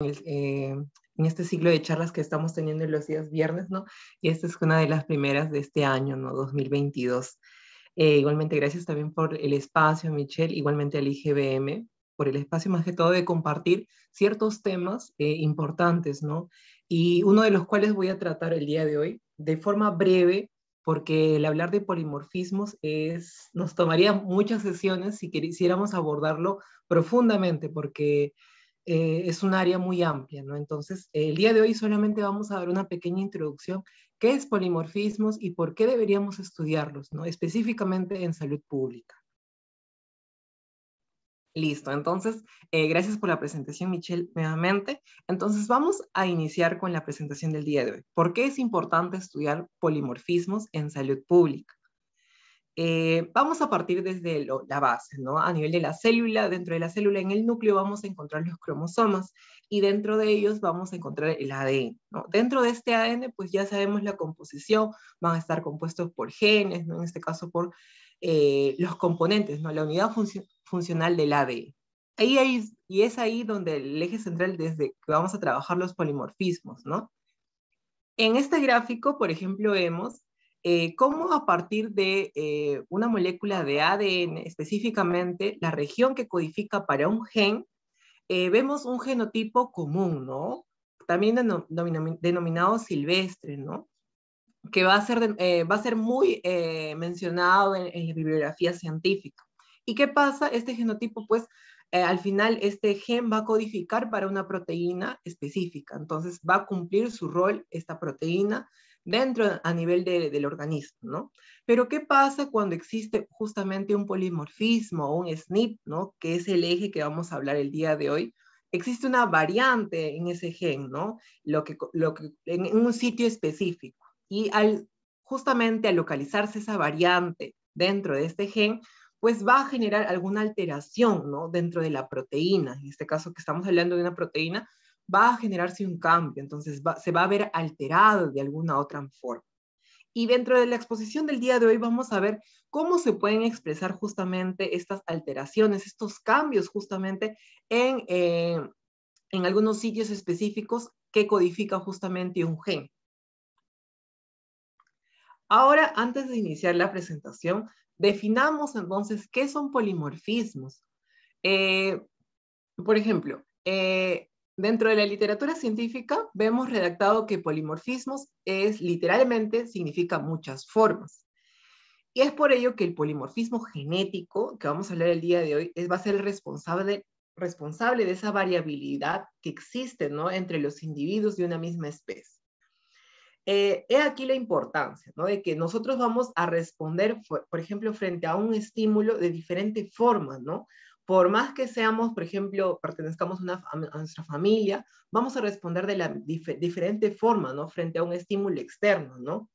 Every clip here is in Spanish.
Eh, en este ciclo de charlas que estamos teniendo los días viernes, ¿no? Y esta es una de las primeras de este año, ¿no? 2022. Eh, igualmente, gracias también por el espacio, Michelle, igualmente al IGBM, por el espacio más que todo de compartir ciertos temas eh, importantes, ¿no? Y uno de los cuales voy a tratar el día de hoy de forma breve, porque el hablar de polimorfismos es, nos tomaría muchas sesiones si quisiéramos abordarlo profundamente, porque eh, es un área muy amplia, ¿no? Entonces, el día de hoy solamente vamos a dar una pequeña introducción, qué es polimorfismos y por qué deberíamos estudiarlos, ¿no? Específicamente en salud pública. Listo, entonces, eh, gracias por la presentación, Michelle, nuevamente. Entonces, vamos a iniciar con la presentación del día de hoy. ¿Por qué es importante estudiar polimorfismos en salud pública? Eh, vamos a partir desde la base, ¿no? A nivel de la célula, dentro de la célula, en el núcleo vamos a encontrar los cromosomas y dentro de ellos vamos a encontrar el ADN, ¿no? Dentro de este ADN, pues ya sabemos la composición, van a estar compuestos por genes, ¿no? En este caso por eh, los componentes, ¿no? La unidad funcional del ADN. Ahí, y es ahí donde el eje central desde que vamos a trabajar los polimorfismos, ¿no? En este gráfico, por ejemplo, vemos eh, cómo a partir de eh, una molécula de ADN, específicamente la región que codifica para un gen, eh, vemos un genotipo común, ¿no? También denominado silvestre, ¿no? Que va a ser, muy mencionado en, la bibliografía científica. ¿Y qué pasa? Este genotipo, pues, al final este gen va a codificar para una proteína específica, entonces va a cumplir su rol esta proteína dentro a nivel del organismo, ¿no? Pero ¿qué pasa cuando existe justamente un polimorfismo, o un SNP, ¿no? Que es el eje que vamos a hablar el día de hoy. Existe una variante en ese gen, ¿no? Lo que, lo que, en un sitio específico. Y al, justamente al localizarse esa variante dentro de este gen, pues va a generar alguna alteración, ¿no? Dentro de la proteína, en este caso que estamos hablando de una proteína va a generarse un cambio, entonces se va a ver alterado de alguna otra forma. Y dentro de la exposición del día de hoy vamos a ver cómo se pueden expresar justamente estas alteraciones, estos cambios justamente en, eh, algunos sitios específicos que codifica justamente un gen. Ahora, antes de iniciar la presentación, definamos entonces qué son polimorfismos. Eh, por ejemplo, eh, Dentro de la literatura científica vemos redactado que polimorfismos es literalmente significa muchas formas. Y es por ello que el polimorfismo genético que vamos a hablar el día de hoy es, va a ser responsable de, responsable de esa variabilidad que existe ¿no? entre los individuos de una misma especie. Eh, he aquí la importancia ¿no? de que nosotros vamos a responder, por ejemplo, frente a un estímulo de diferente forma, ¿no? por más que seamos, por ejemplo, pertenezcamos a nuestra familia, vamos a responder de la diferente forma, ¿no? Frente a un estímulo externo, ¿no?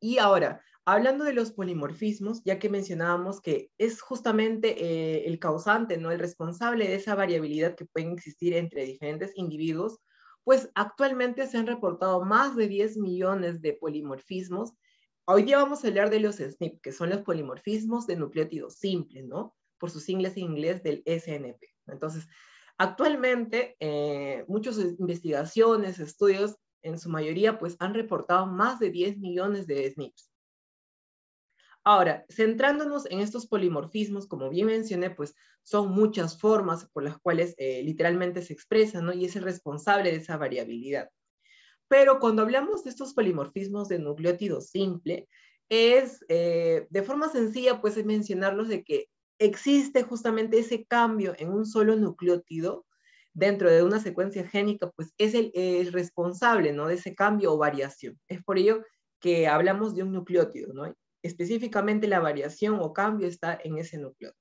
Y ahora, hablando de los polimorfismos, ya que mencionábamos que es justamente eh, el causante, ¿no? El responsable de esa variabilidad que puede existir entre diferentes individuos, pues actualmente se han reportado más de 10 millones de polimorfismos Hoy día vamos a hablar de los SNP, que son los polimorfismos de nucleótidos simples, ¿no? Por sus siglas inglés del SNP. Entonces, actualmente, eh, muchas investigaciones, estudios, en su mayoría, pues han reportado más de 10 millones de SNPs. Ahora, centrándonos en estos polimorfismos, como bien mencioné, pues son muchas formas por las cuales eh, literalmente se expresan, ¿no? Y es el responsable de esa variabilidad. Pero cuando hablamos de estos polimorfismos de nucleótido simple, es eh, de forma sencilla, pues es mencionarlos de que existe justamente ese cambio en un solo nucleótido dentro de una secuencia génica, pues es el, responsable de ese cambio o variación. Es por ello que hablamos de un nucleótido, ¿no? Específicamente la variación o cambio está en ese nucleótido.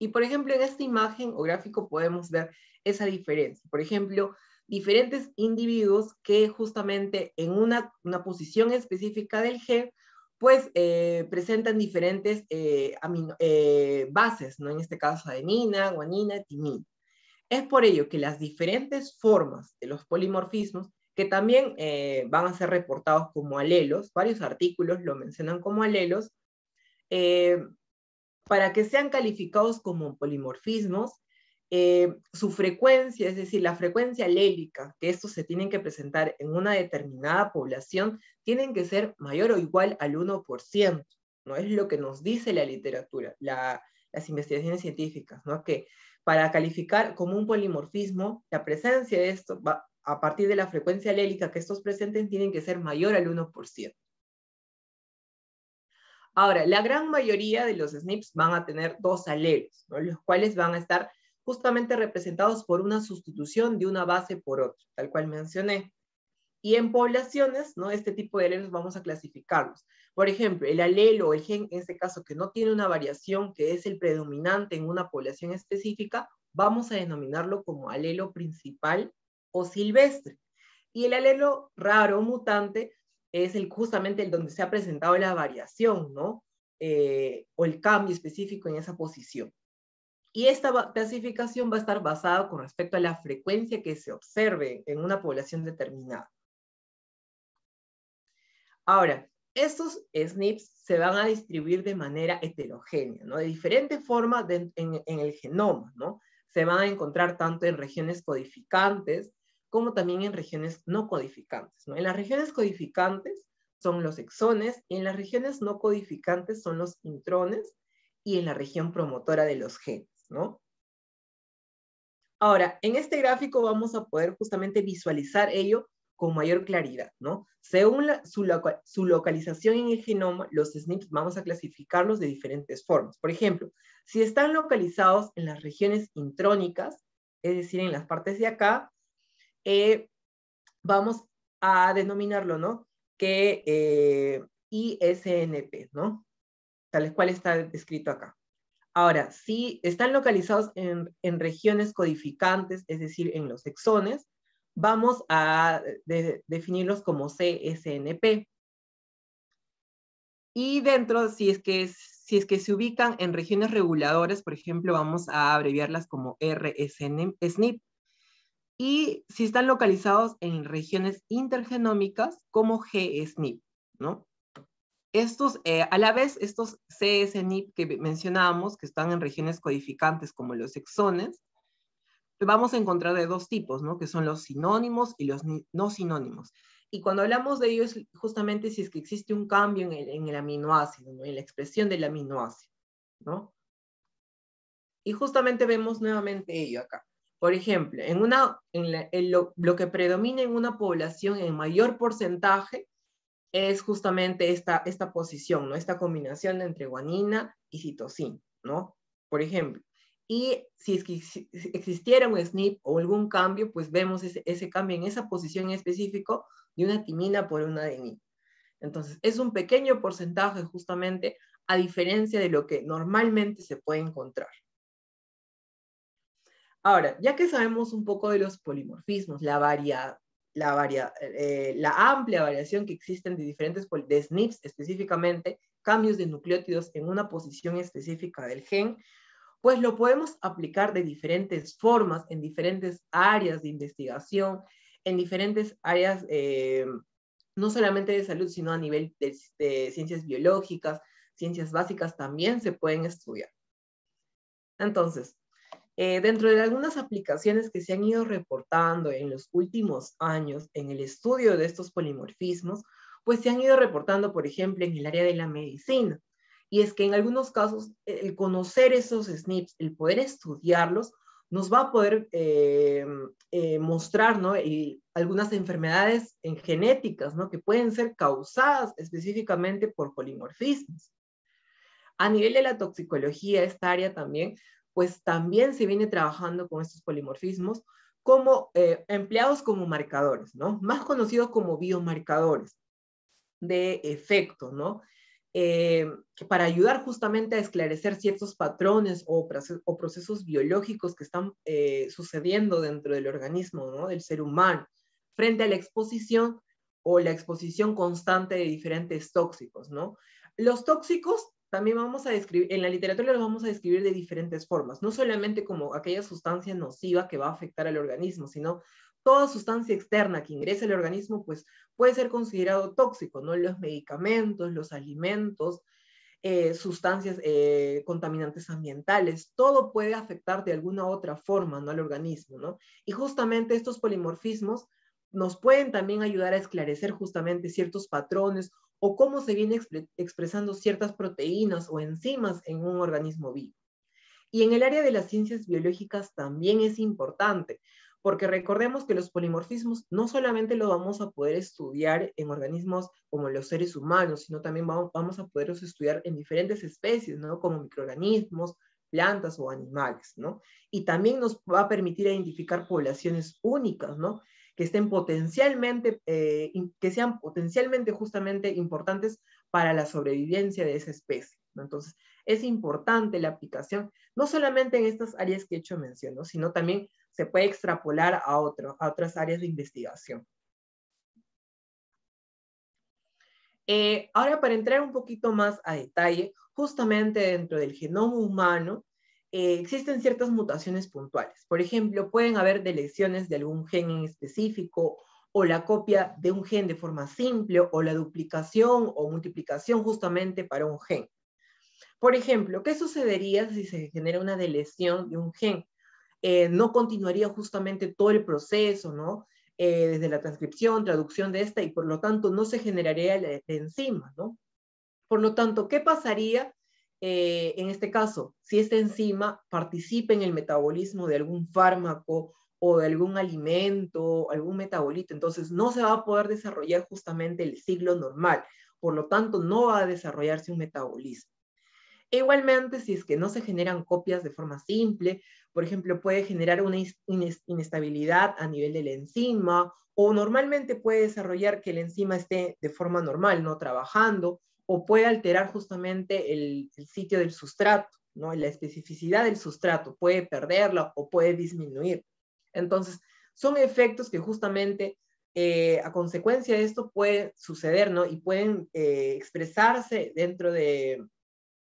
Y por ejemplo, en esta imagen o gráfico podemos ver esa diferencia. Por ejemplo, diferentes individuos que justamente en una, una posición específica del gen, pues eh, presentan diferentes eh, eh, bases, ¿no? En este caso adenina, guanina, timina. Es por ello que las diferentes formas de los polimorfismos, que también van a ser reportados como alelos, varios artículos lo mencionan como alelos, para que sean calificados como polimorfismos, eh, su frecuencia, es decir, la frecuencia alélica, que estos se tienen que presentar en una determinada población, tienen que ser mayor o igual al 1%, ¿no? Es lo que nos dice la literatura, las investigaciones científicas, ¿no? Que para calificar como un polimorfismo, la presencia de esto, a partir de la frecuencia alélica que estos presenten, tienen que ser mayor al 1%. Ahora, la gran mayoría de los SNPs van a tener dos alelos, los cuales van a estar justamente representados por una sustitución de una base por otra, tal cual mencioné. Y en poblaciones, ¿no? Este tipo de alelos vamos a clasificarlos. Por ejemplo, el alelo o el gen, en este caso, que no tiene una variación que es el predominante en una población específica, vamos a denominarlo como alelo principal o silvestre. Y el alelo raro o mutante es el, justamente el donde se ha presentado la variación, ¿no? Eh, o el cambio específico en esa posición. Y esta clasificación va a estar basada con respecto a la frecuencia que se observe en una población determinada. Ahora, estos SNPs se van a distribuir de manera heterogénea, ¿no? de diferente forma en, en, el genoma. ¿no? Se van a encontrar tanto en regiones codificantes como también en regiones no codificantes. ¿no? En las regiones codificantes son los exones y en las regiones no codificantes son los intrones y en la región promotora de los genes. Ahora, en este gráfico vamos a poder justamente visualizar ello con mayor claridad, ¿no? Según su, localización en el genoma, los SNPs vamos a clasificarlos de diferentes formas. Por ejemplo, si están localizados en las regiones intrónicas, es decir, en las partes de acá, eh, vamos a denominarlo, Que eh, ISNP, ¿no? Tal cual está descrito acá. Ahora, si están localizados en, regiones codificantes, es decir, en los exones, vamos a definirlos como CSNP. Y dentro, si es, que, si es que se ubican en regiones reguladoras, por ejemplo, vamos a abreviarlas como RSNP. Y si están localizados en regiones intergenómicas, como GSNP, ¿no? Estos, eh, a la vez, estos CSNIP que mencionábamos, que están en regiones codificantes como los exones, vamos a encontrar de dos tipos, ¿no? que son los sinónimos y los no sinónimos. Y cuando hablamos de ellos, justamente si es que existe un cambio en el, en el aminoácido, en la expresión del aminoácido. ¿no? Y justamente vemos nuevamente ello acá. Por ejemplo, en una, en lo, que predomina en una población en mayor porcentaje es justamente esta, posición, ¿no? Esta combinación entre guanina y citosina, ¿no? Por ejemplo. Y si, existiera un SNP o algún cambio, pues vemos ese, ese cambio en esa posición específico de una timina por una adenina. Entonces, es un pequeño porcentaje justamente a diferencia de lo que normalmente se puede encontrar. Ahora, ya que sabemos un poco de los polimorfismos, la, variedad eh, la, amplia variación que existen de diferentes de SNPs específicamente, cambios de nucleótidos en una posición específica del gen, pues lo podemos aplicar de diferentes formas, en diferentes áreas de investigación, en diferentes áreas, eh, no solamente de salud, sino a nivel de ciencias biológicas, ciencias básicas también se pueden estudiar. Entonces, eh, dentro de algunas aplicaciones que se han ido reportando en los últimos años en el estudio de estos polimorfismos, pues se han ido reportando, por ejemplo, en el área de la medicina. Y es que en algunos casos, el conocer esos SNPs, el poder estudiarlos, nos va a poder eh, eh, mostrar ¿no? y algunas enfermedades genéticas ¿no? que pueden ser causadas específicamente por polimorfismos. A nivel de la toxicología, esta área también pues también se viene trabajando con estos polimorfismos como eh, empleados como marcadores, ¿no? Más conocidos como biomarcadores de efecto, ¿no? Eh, para ayudar justamente a esclarecer ciertos patrones o, procesos biológicos que están eh, sucediendo dentro del organismo ¿no? del ser humano frente a la exposición o la exposición constante de diferentes tóxicos. ¿no? Los tóxicos también vamos a describir, en la literatura lo vamos a describir de diferentes formas, no solamente como aquella sustancia nociva que va a afectar al organismo, sino toda sustancia externa que ingresa al organismo, pues puede ser considerado tóxico, ¿no? Los medicamentos, los alimentos, eh, sustancias eh, contaminantes ambientales, todo puede afectar de alguna u otra forma, ¿no? Al organismo, ¿no? Y justamente estos polimorfismos nos pueden también ayudar a esclarecer justamente ciertos patrones o cómo se vienen expresando ciertas proteínas o enzimas en un organismo vivo. Y en el área de las ciencias biológicas también es importante, porque recordemos que los polimorfismos no solamente lo vamos a poder estudiar en organismos como los seres humanos, sino también vamos a poderlos estudiar en diferentes especies, ¿no? Como microorganismos, plantas o animales, ¿no? Y también nos va a permitir identificar poblaciones únicas, ¿no? que estén potencialmente, eh, que sean potencialmente justamente importantes para la sobrevivencia de esa especie. Entonces, es importante la aplicación, no solamente en estas áreas que he hecho mención, sino también se puede extrapolar a, a otras áreas de investigación. Eh, ahora, para entrar un poquito más a detalle, justamente dentro del genoma humano, eh, existen ciertas mutaciones puntuales. Por ejemplo, pueden haber delecciones de algún gen en específico o la copia de un gen de forma simple o la duplicación o multiplicación justamente para un gen. Por ejemplo, ¿qué sucedería si se genera una delección de un gen? Eh, no continuaría justamente todo el proceso, ¿no? Eh, desde la transcripción, traducción de esta, y por lo tanto no se generaría la enzima, ¿no? Por lo tanto, ¿qué pasaría eh, en este caso, si esta enzima participa en el metabolismo de algún fármaco o de algún alimento, algún metabolito, entonces no se va a poder desarrollar justamente el ciclo normal. Por lo tanto, no va a desarrollarse un metabolismo. igualmente, si es que no se generan copias de forma simple, por ejemplo, puede generar una inestabilidad a nivel de la enzima o normalmente puede desarrollar que la enzima esté de forma normal, no trabajando, o puede alterar justamente el, sitio del sustrato, ¿no? la especificidad del sustrato, puede perderla o puede disminuir. Entonces, son efectos que justamente eh, a consecuencia de esto puede suceder, ¿no? Y pueden eh, expresarse dentro de,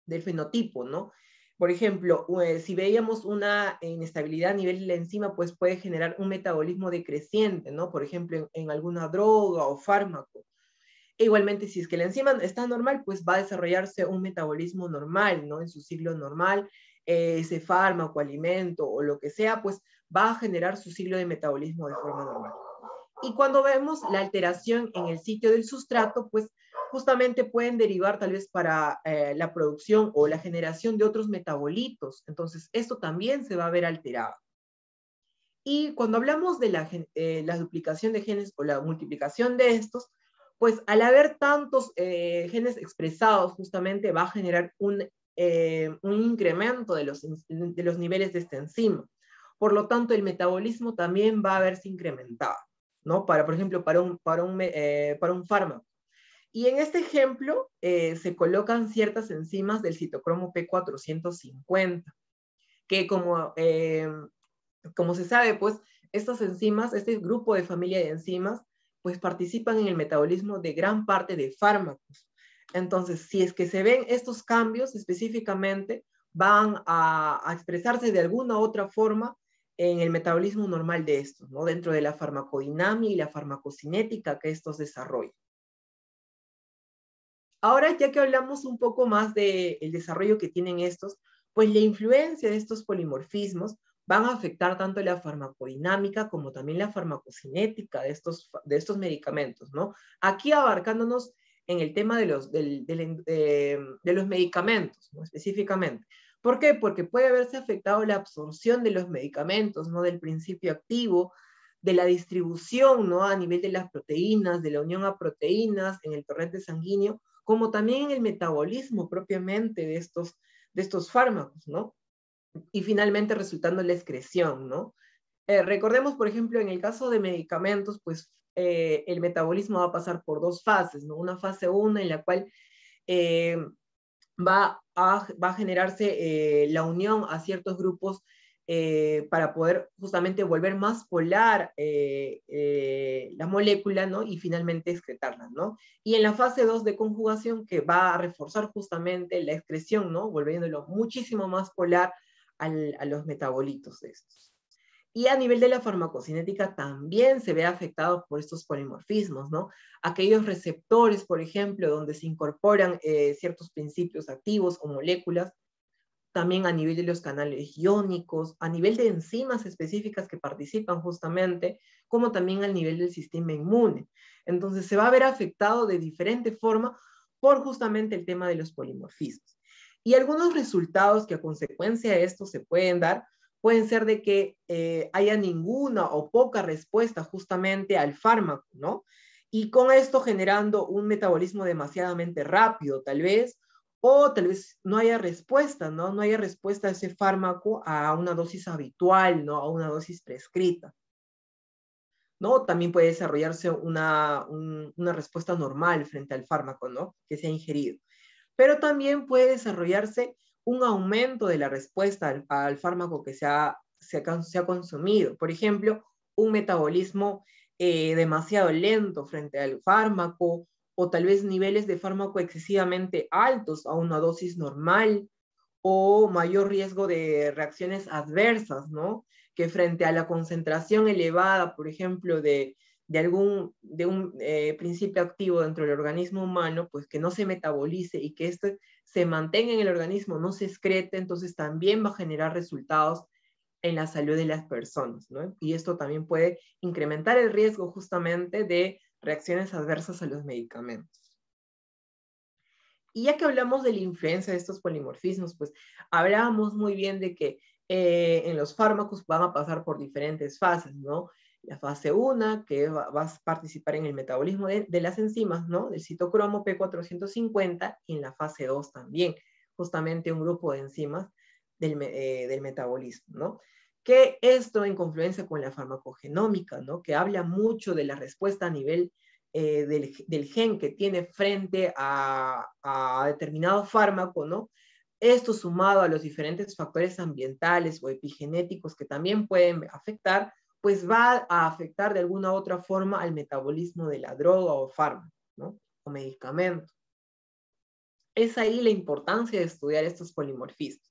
del fenotipo, ¿no? Por ejemplo, eh, si veíamos una inestabilidad a nivel de la enzima, pues puede generar un metabolismo decreciente, ¿no? Por ejemplo, en alguna droga o fármaco igualmente, si es que la enzima está normal, pues va a desarrollarse un metabolismo normal, ¿no? En su ciclo normal, eh, ese fármaco, alimento o lo que sea, pues va a generar su ciclo de metabolismo de forma normal. Y cuando vemos la alteración en el sitio del sustrato, pues justamente pueden derivar tal vez para eh, la producción o la generación de otros metabolitos. Entonces, esto también se va a ver alterado. Y cuando hablamos de la, eh, la duplicación de genes o la multiplicación de estos, pues al haber tantos eh, genes expresados, justamente va a generar un, eh, incremento de los, niveles de esta enzima. Por lo tanto, el metabolismo también va a verse incrementado, ¿no? Para, por ejemplo, para un, para un, eh, fármaco. Y en este ejemplo se colocan ciertas enzimas del citocromo P450, que como, como se sabe, pues estas enzimas, este grupo de familia de enzimas, pues participan en el metabolismo de gran parte de fármacos. Entonces, si es que se ven estos cambios específicamente, van a, expresarse de alguna u otra forma en el metabolismo normal de estos, ¿no? dentro de la farmacodinámica y la farmacocinética que estos desarrollan. Ahora, ya que hablamos un poco más del desarrollo que tienen estos, pues la influencia de estos polimorfismos van a afectar tanto la farmacodinámica como también la farmacocinética de estos, de estos medicamentos, ¿no? Aquí abarcándonos en el tema de los, eh, de, los medicamentos, específicamente. ¿Por qué? Porque puede haberse afectado la absorción de los medicamentos, ¿no? Del principio activo, de la distribución, ¿no? A nivel de las proteínas, de la unión a proteínas en el torrente sanguíneo, como también el metabolismo propiamente de estos, de estos fármacos, ¿no? y finalmente resultando la excreción, ¿no? Eh, recordemos, por ejemplo, en el caso de medicamentos, pues eh, el metabolismo va a pasar por dos fases, ¿no? Una fase 1 en la cual eh, va, a, va, a, generarse la unión a ciertos grupos para poder justamente volver más polar la molécula, ¿no? Y finalmente excretarla, ¿no? Y en la fase 2 de conjugación que va a reforzar justamente la excreción, ¿no? Volviéndolo muchísimo más polar a los metabolitos de estos. Y a nivel de la farmacocinética también se ve afectado por estos polimorfismos, ¿no? Aquellos receptores, por ejemplo, donde se incorporan eh, ciertos principios activos o moléculas, también a nivel de los canales iónicos, a nivel de enzimas específicas que participan justamente, como también al nivel del sistema inmune. Entonces se va a ver afectado de diferente forma por justamente el tema de los polimorfismos. Y algunos resultados que a consecuencia de esto se pueden dar pueden ser de que eh, haya ninguna o poca respuesta justamente al fármaco, ¿no? Y con esto generando un metabolismo demasiadamente rápido, tal vez, o tal vez no haya respuesta, ¿no? No haya respuesta a ese fármaco a una dosis habitual, ¿no? A una dosis prescrita. ¿No? También puede desarrollarse una, una respuesta normal frente al fármaco, ¿no? Que se ha ingerido pero también puede desarrollarse un aumento de la respuesta al, fármaco que se ha, consumido. Por ejemplo, un metabolismo eh, demasiado lento frente al fármaco o tal vez niveles de fármaco excesivamente altos a una dosis normal o mayor riesgo de reacciones adversas, ¿no? Que frente a la concentración elevada, por ejemplo, de, de algún de un eh, principio activo dentro del organismo humano, pues que no se metabolice y que este se mantenga en el organismo, no se excrete, entonces también va a generar resultados en la salud de las personas, ¿no? Y esto también puede incrementar el riesgo justamente de reacciones adversas a los medicamentos. Y ya que hablamos de la influencia de estos polimorfismos, pues hablábamos muy bien de que eh, en los fármacos van a pasar por diferentes fases, ¿no? la fase 1, que va, vas a participar en el metabolismo de, las enzimas, ¿no? Del citocromo P450 y en la fase 2 también, justamente un grupo de enzimas eh, del, metabolismo, ¿no? Que esto en confluencia con la farmacogenómica, ¿no? Que habla mucho de la respuesta a nivel eh, del, gen que tiene frente a determinado fármaco, ¿no? Esto sumado a los diferentes factores ambientales o epigenéticos que también pueden afectar, pues va a afectar de alguna u otra forma al metabolismo de la droga o fármaco o medicamento. Es ahí la importancia de estudiar estos polimorfismos.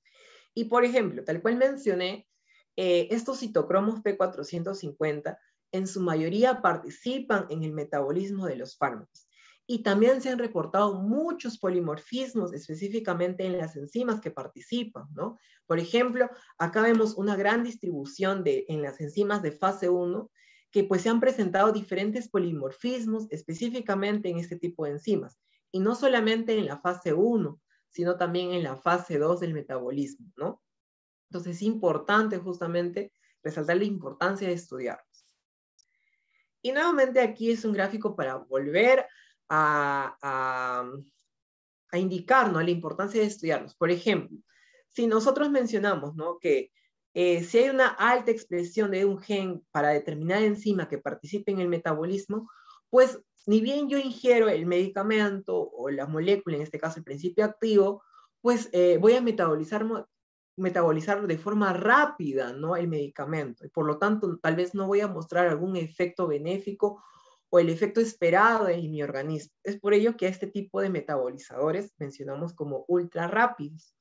Y por ejemplo, tal cual mencioné, eh, estos citocromos P450 en su mayoría participan en el metabolismo de los fármacos y también se han reportado muchos polimorfismos específicamente en las enzimas que participan, ¿no? Por ejemplo, acá vemos una gran distribución en las enzimas de fase 1 que pues se han presentado diferentes polimorfismos específicamente en este tipo de enzimas y no solamente en la fase 1, sino también en la fase 2 del metabolismo, ¿no? Entonces es importante justamente resaltar la importancia de estudiarlos. Y nuevamente aquí es un gráfico para volver a, a, um, indicarnos la importancia de estudiarnos. Por ejemplo, si nosotros mencionamos ¿no? que eh, si hay una alta expresión de un gen para determinada enzima que participe en el metabolismo, pues ni bien yo ingiero el medicamento o la molécula, en este caso el principio activo, pues eh, voy a metabolizar, de forma rápida ¿no? el medicamento. Y por lo tanto, tal vez no voy a mostrar algún efecto benéfico o el efecto esperado en mi organismo. Es por ello que este tipo de metabolizadores mencionamos como ultra rápidos.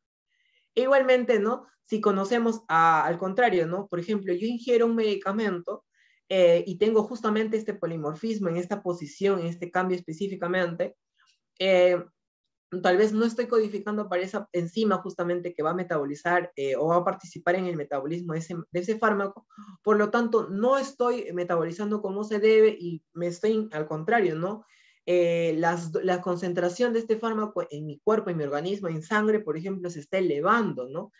E igualmente, ¿no? Si conocemos al contrario, ¿no? Por ejemplo, yo ingiero un medicamento eh, y tengo justamente este polimorfismo en esta posición, en este cambio específicamente, eh, tal vez no estoy codificando para esa enzima justamente que va a metabolizar eh, o va a participar en el metabolismo de ese, fármaco, por lo tanto no estoy metabolizando como se debe y me estoy, al contrario, ¿no? Eh, las, la concentración de este fármaco en mi cuerpo, en mi organismo, en sangre, por ejemplo, se está elevando, ¿no?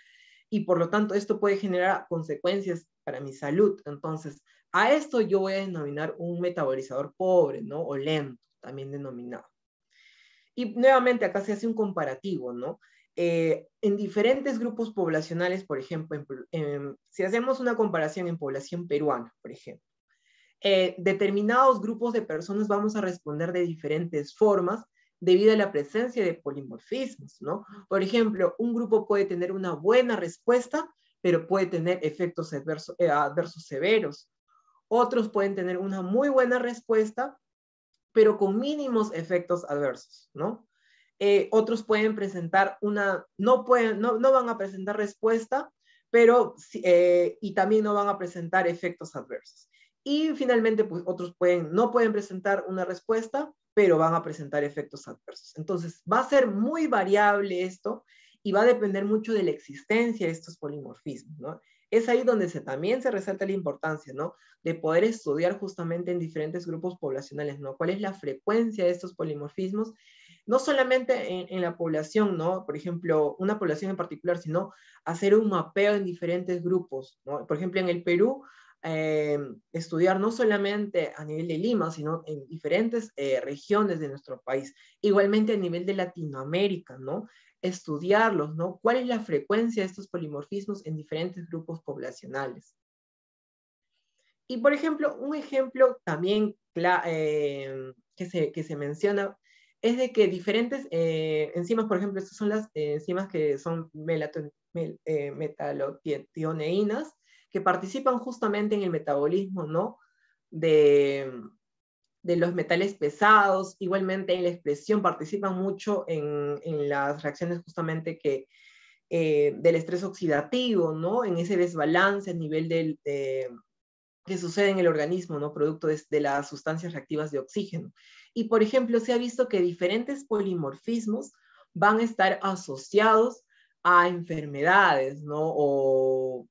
Y por lo tanto esto puede generar consecuencias para mi salud. Entonces, a esto yo voy a denominar un metabolizador pobre, ¿no? O lento, también denominado. Y nuevamente acá se hace un comparativo, ¿no? Eh, en diferentes grupos poblacionales, por ejemplo, si hacemos una comparación en población peruana, por ejemplo, eh, determinados grupos de personas vamos a responder de diferentes formas debido a la presencia de polimorfismos, ¿no? Por ejemplo, un grupo puede tener una buena respuesta, pero puede tener efectos eh, adversos severos. Otros pueden tener una muy buena respuesta, pero con mínimos efectos adversos, ¿no? Eh, otros pueden presentar una, no, pueden, no, van a presentar respuesta, pero, eh, y también no van a presentar efectos adversos. Y finalmente, pues otros pueden, no pueden presentar una respuesta, pero van a presentar efectos adversos. Entonces, va a ser muy variable esto y va a depender mucho de la existencia de estos polimorfismos, ¿no? es ahí donde también se resalta la importancia, ¿no? De poder estudiar justamente en diferentes grupos poblacionales, ¿no? ¿Cuál es la frecuencia de estos polimorfismos? No solamente en, la población, ¿no? Por ejemplo, una población en particular, sino hacer un mapeo en diferentes grupos, ¿no? Por ejemplo, en el Perú, eh, estudiar no solamente a nivel de Lima, sino en diferentes eh, regiones de nuestro país, igualmente a nivel de Latinoamérica, ¿no? estudiarlos, ¿no? ¿Cuál es la frecuencia de estos polimorfismos en diferentes grupos poblacionales? Y, por ejemplo, un ejemplo también eh, que, se, menciona es de que diferentes eh, enzimas, por ejemplo, estas son las enzimas que son mel, eh, metalotioneínas, que participan justamente en el metabolismo, ¿no? De, de los metales pesados, igualmente en la expresión participan mucho en, las reacciones justamente que, eh, del estrés oxidativo, ¿no? En ese desbalance a nivel del, eh, que sucede en el organismo, ¿no? Producto de, las sustancias reactivas de oxígeno. Y, por ejemplo, se ha visto que diferentes polimorfismos van a estar asociados a enfermedades, ¿no? O,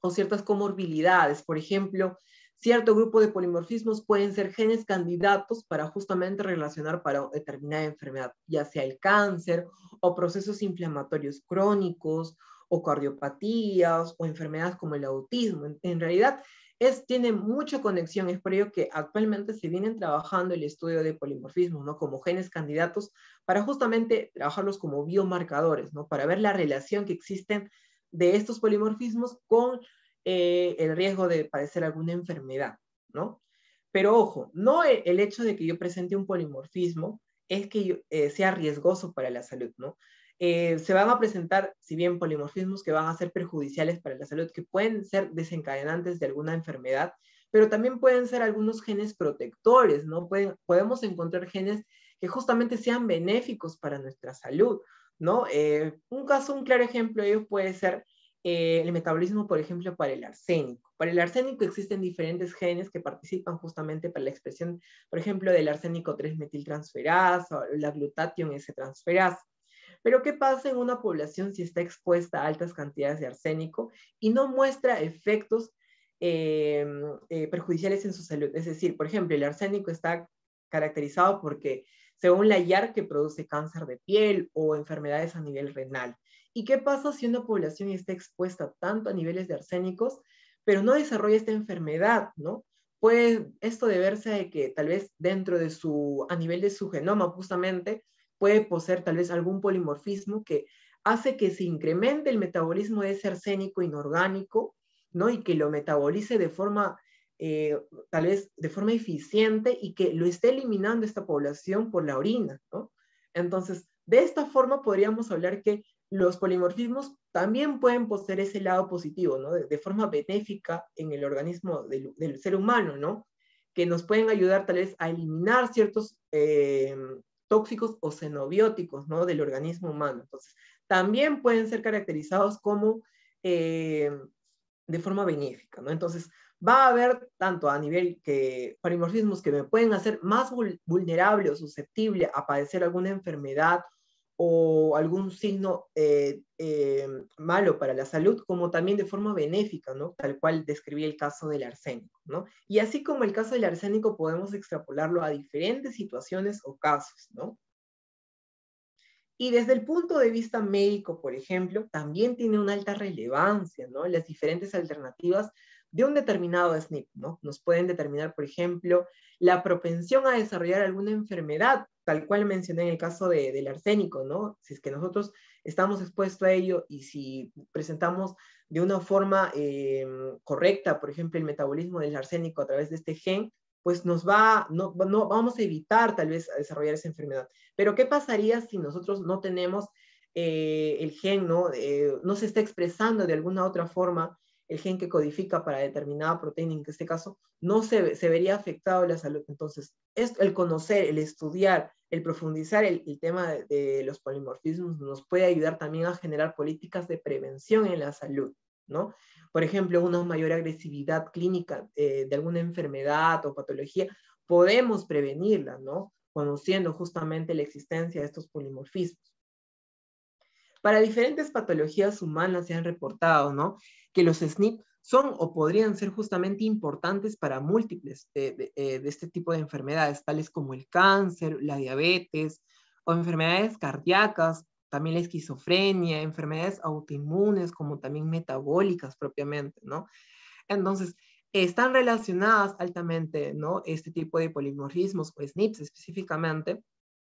o ciertas comorbilidades. Por ejemplo, cierto grupo de polimorfismos pueden ser genes candidatos para justamente relacionar para determinada enfermedad, ya sea el cáncer o procesos inflamatorios crónicos o cardiopatías o enfermedades como el autismo. En, realidad, es, tiene mucha conexión, es por ello que actualmente se vienen trabajando el estudio de polimorfismos, ¿no? Como genes candidatos para justamente trabajarlos como biomarcadores, ¿no? Para ver la relación que existen de estos polimorfismos con eh, el riesgo de padecer alguna enfermedad, ¿no? Pero ojo, no e, el, hecho de que yo presente un polimorfismo es que eh, sea riesgoso para la salud, ¿no? Eh, se van a presentar, si bien polimorfismos que van a ser perjudiciales para la salud, que pueden ser desencadenantes de alguna enfermedad, pero también pueden ser algunos genes protectores, ¿no? podemos encontrar genes que justamente sean benéficos para nuestra salud, ¿no? un caso, un claro ejemplo de ello puede ser eh, el metabolismo, por ejemplo, para el arsénico. Para el arsénico existen diferentes genes que participan justamente para la expresión, por ejemplo, del arsénico 3-metiltransferasa o la glutatión S-transferasa. Pero ¿qué pasa en una población si está expuesta a altas cantidades de arsénico y no muestra efectos eh, eh, perjudiciales en su salud? Es decir, por ejemplo, el arsénico está caracterizado porque, según la IARC produce cáncer de piel o enfermedades a nivel renal. ¿Y qué pasa si una población está expuesta tanto a niveles de arsénicos, pero no desarrolla esta enfermedad, ¿no? Puede esto deberse a que tal vez dentro de su, a nivel de su genoma justamente, puede poseer tal vez algún polimorfismo que hace que se incremente el metabolismo de ese arsénico inorgánico, ¿no? Y que lo metabolice de forma, eh, tal vez de forma eficiente y que lo esté eliminando esta población por la orina, ¿no? Entonces, de esta forma podríamos hablar que los polimorfismos también pueden poseer ese lado positivo, ¿no? De, forma benéfica en el organismo del, ser humano, ¿no? Que nos pueden ayudar tal vez a eliminar ciertos eh, tóxicos o xenobióticos, ¿no? Del organismo humano. Entonces, también pueden ser caracterizados como eh, de forma benéfica, ¿no? Entonces, va a haber tanto a nivel que polimorfismos que me pueden hacer más vulnerable o susceptible a padecer alguna enfermedad o algún signo eh, eh, malo para la salud, como también de forma benéfica, ¿no? Tal cual describí el caso del arsénico, ¿no? Y así como el caso del arsénico podemos extrapolarlo a diferentes situaciones o casos, ¿no? Y desde el punto de vista médico, por ejemplo, también tiene una alta relevancia, ¿no? Las diferentes alternativas de un determinado SNP, ¿no? Nos pueden determinar, por ejemplo, la propensión a desarrollar alguna enfermedad tal cual mencioné en el caso del arsénico, ¿no? Si es que nosotros estamos expuestos a ello y si presentamos de una forma eh, correcta, por ejemplo, el metabolismo del arsénico a través de este gen, pues nos va, no, vamos a evitar tal vez desarrollar esa enfermedad. Pero ¿qué pasaría si nosotros no tenemos eh, el gen, ¿no? Eh, no se está expresando de alguna otra forma el gen que codifica para determinada proteína, en este caso, no se, vería afectado la salud. Entonces, es el conocer, el estudiar, el profundizar el, tema de, los polimorfismos nos puede ayudar también a generar políticas de prevención en la salud, ¿no? Por ejemplo, una mayor agresividad clínica eh, de alguna enfermedad o patología, podemos prevenirla, ¿no? Conociendo justamente la existencia de estos polimorfismos. Para diferentes patologías humanas se han reportado, ¿no? Que los SNP son o podrían ser justamente importantes para múltiples eh, de, este tipo de enfermedades, tales como el cáncer, la diabetes o enfermedades cardíacas, también la esquizofrenia, enfermedades autoinmunes como también metabólicas propiamente, ¿no? Entonces, están relacionadas altamente, ¿no? Este tipo de polimorfismos o SNPs específicamente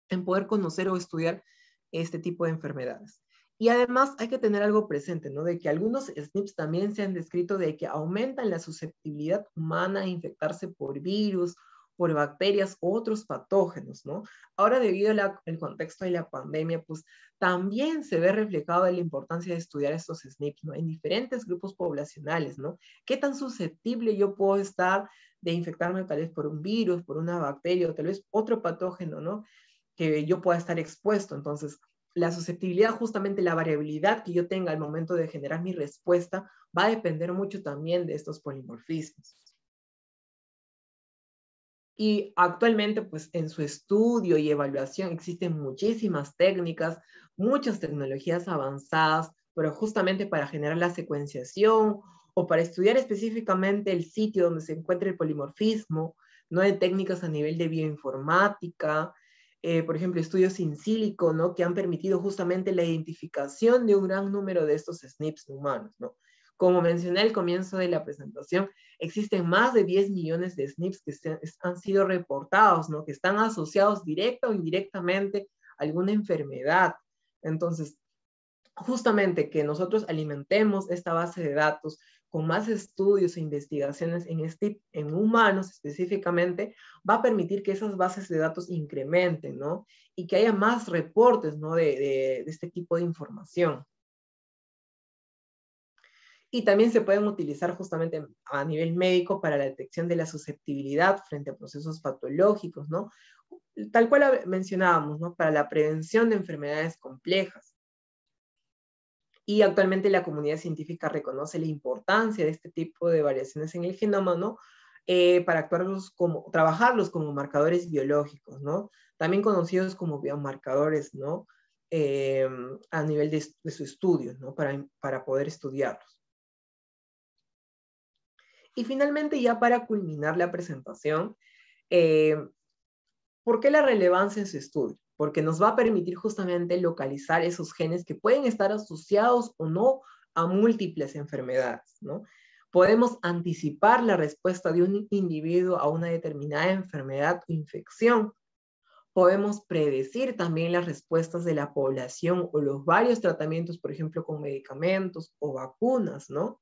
en poder conocer o estudiar este tipo de enfermedades. Y además hay que tener algo presente, ¿no? De que algunos SNPs también se han descrito de que aumentan la susceptibilidad humana a infectarse por virus, por bacterias u otros patógenos, ¿no? Ahora, debido al contexto de la pandemia, pues también se ve reflejada la importancia de estudiar estos SNPs, ¿no? En diferentes grupos poblacionales, ¿no? ¿Qué tan susceptible yo puedo estar de infectarme tal vez por un virus, por una bacteria o tal vez otro patógeno, ¿no? Que yo pueda estar expuesto. Entonces, la susceptibilidad, justamente la variabilidad que yo tenga al momento de generar mi respuesta, va a depender mucho también de estos polimorfismos. Y actualmente, pues en su estudio y evaluación existen muchísimas técnicas, muchas tecnologías avanzadas, pero justamente para generar la secuenciación o para estudiar específicamente el sitio donde se encuentra el polimorfismo, no hay técnicas a nivel de bioinformática, eh, por ejemplo, estudios sin sílico, ¿no? Que han permitido justamente la identificación de un gran número de estos SNPs humanos, ¿no? Como mencioné al comienzo de la presentación, existen más de 10 millones de SNPs que han sido reportados, ¿no? Que están asociados directa o indirectamente a alguna enfermedad. Entonces, justamente que nosotros alimentemos esta base de datos con más estudios e investigaciones este, en, humanos específicamente, va a permitir que esas bases de datos incrementen, Y que haya más reportes, De, este tipo de información. Y también se pueden utilizar justamente a nivel médico para la detección de la susceptibilidad frente a procesos patológicos, Tal cual mencionábamos, Para la prevención de enfermedades complejas y actualmente la comunidad científica reconoce la importancia de este tipo de variaciones en el genoma, ¿no? Eh, para actuarlos como, trabajarlos como marcadores biológicos, ¿no? También conocidos como biomarcadores, ¿no? Eh, a nivel de, su estudio, ¿no? Para, poder estudiarlos. Y finalmente, ya para culminar la presentación, eh, ¿por qué la relevancia en su estudio? porque nos va a permitir justamente localizar esos genes que pueden estar asociados o no a múltiples enfermedades, ¿no? Podemos anticipar la respuesta de un individuo a una determinada enfermedad o infección. Podemos predecir también las respuestas de la población o los varios tratamientos, por ejemplo, con medicamentos o vacunas, ¿no?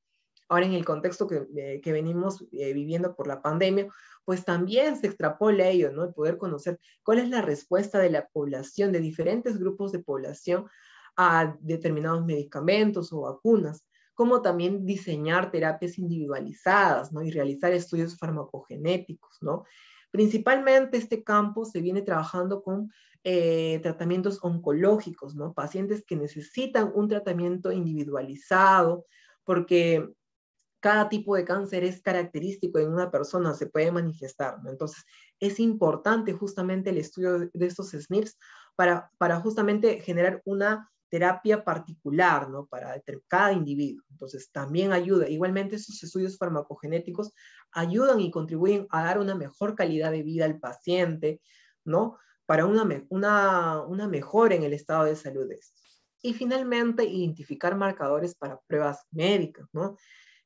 ahora en el contexto que, eh, que venimos eh, viviendo por la pandemia, pues también se extrapola ello, ¿no? El poder conocer cuál es la respuesta de la población, de diferentes grupos de población a determinados medicamentos o vacunas, como también diseñar terapias individualizadas, ¿no? Y realizar estudios farmacogenéticos, ¿no? Principalmente este campo se viene trabajando con eh, tratamientos oncológicos, ¿no? Pacientes que necesitan un tratamiento individualizado, porque cada tipo de cáncer es característico en una persona, se puede manifestar. Entonces, es importante justamente el estudio de estos SNPs para, para justamente generar una terapia particular, ¿no? Para cada individuo. Entonces, también ayuda. Igualmente, esos estudios farmacogenéticos ayudan y contribuyen a dar una mejor calidad de vida al paciente, ¿no? Para una, una, una mejora en el estado de salud de estos. Y finalmente, identificar marcadores para pruebas médicas, ¿no?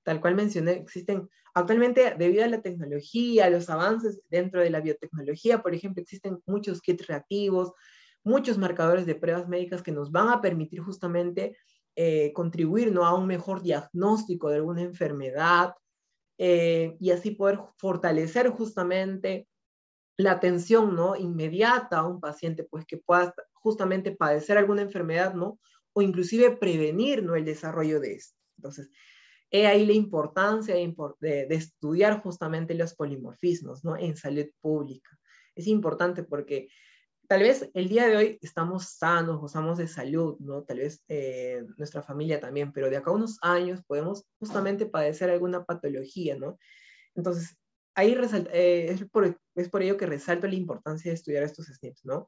tal cual mencioné, existen actualmente debido a la tecnología, los avances dentro de la biotecnología, por ejemplo, existen muchos kits reactivos, muchos marcadores de pruebas médicas que nos van a permitir justamente eh, contribuir ¿no? a un mejor diagnóstico de alguna enfermedad eh, y así poder fortalecer justamente la atención ¿no? inmediata a un paciente pues que pueda justamente padecer alguna enfermedad ¿no? o inclusive prevenir ¿no? el desarrollo de esto. Entonces, He ahí la importancia de, estudiar justamente los polimorfismos ¿no? en salud pública. Es importante porque tal vez el día de hoy estamos sanos, gozamos de salud, ¿no? Tal vez eh, nuestra familia también, pero de acá a unos años podemos justamente padecer alguna patología, ¿no? Entonces, ahí eh, es, por, es, por, ello que resalto la importancia de estudiar estos SNPs, ¿no?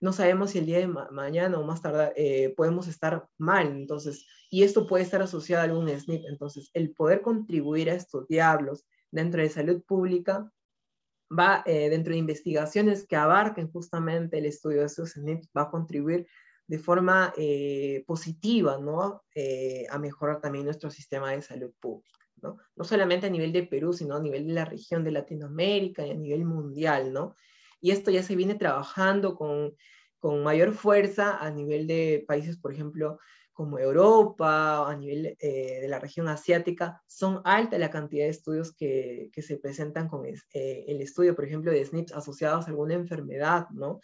no sabemos si el día de mañana o más tarde eh, podemos estar mal, entonces, y esto puede estar asociado a algún SNP, entonces el poder contribuir a estos diablos dentro de salud pública va eh, dentro de investigaciones que abarquen justamente el estudio de estos SNPs, va a contribuir de forma eh, positiva, ¿no? a mejorar también nuestro sistema de salud pública. ¿no? ¿no? solamente a nivel de Perú, sino a nivel de la región de Latinoamérica y a nivel mundial, ¿no? Y esto ya se viene trabajando con, mayor fuerza a nivel de países, por ejemplo, como Europa, a nivel eh, de la región asiática, son alta la cantidad de estudios que, se presentan con eh, el estudio, por ejemplo, de SNPs asociados a alguna enfermedad, ¿no?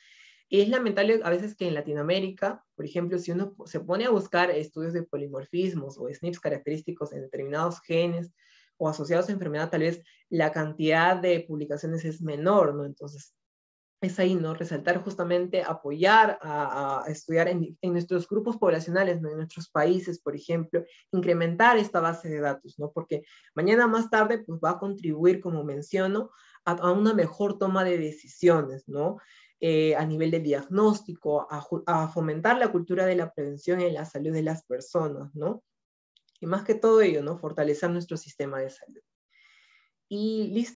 Es lamentable a veces que en Latinoamérica, por ejemplo, si uno se pone a buscar estudios de polimorfismos o SNPs característicos en determinados genes o asociados a enfermedad, tal vez la cantidad de publicaciones es menor, ¿no? Entonces, es ahí, ¿no? Resaltar justamente, apoyar a, estudiar en, nuestros grupos poblacionales, en nuestros países, por ejemplo, incrementar esta base de datos, ¿no? Porque mañana más tarde, pues va a contribuir, como menciono, a, una mejor toma de decisiones, ¿no? Eh, a nivel de diagnóstico, a, a, fomentar la cultura de la prevención en la salud de las personas, ¿no? Y más que todo ello, ¿no? Fortalecer nuestro sistema de salud. Y listo.